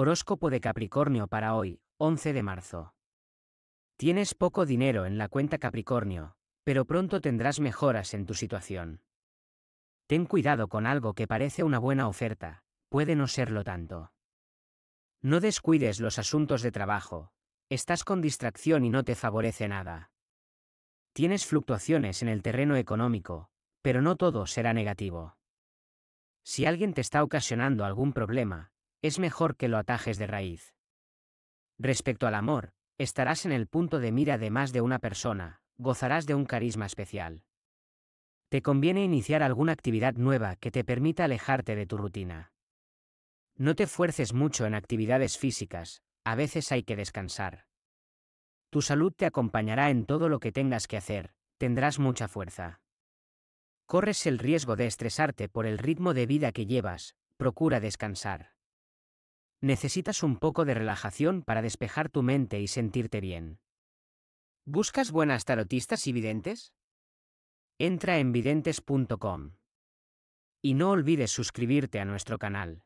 Horóscopo de Capricornio para hoy, 11 de marzo. Tienes poco dinero en la cuenta Capricornio, pero pronto tendrás mejoras en tu situación. Ten cuidado con algo que parece una buena oferta, puede no serlo tanto. No descuides los asuntos de trabajo, estás con distracción y no te favorece nada. Tienes fluctuaciones en el terreno económico, pero no todo será negativo. Si alguien te está ocasionando algún problema, es mejor que lo atajes de raíz. Respecto al amor, estarás en el punto de mira de más de una persona, gozarás de un carisma especial. Te conviene iniciar alguna actividad nueva que te permita alejarte de tu rutina. No te fuerces mucho en actividades físicas, a veces hay que descansar. Tu salud te acompañará en todo lo que tengas que hacer, tendrás mucha fuerza. Corres el riesgo de estresarte por el ritmo de vida que llevas, procura descansar necesitas un poco de relajación para despejar tu mente y sentirte bien. ¿Buscas buenas tarotistas y videntes? Entra en videntes.com. Y no olvides suscribirte a nuestro canal.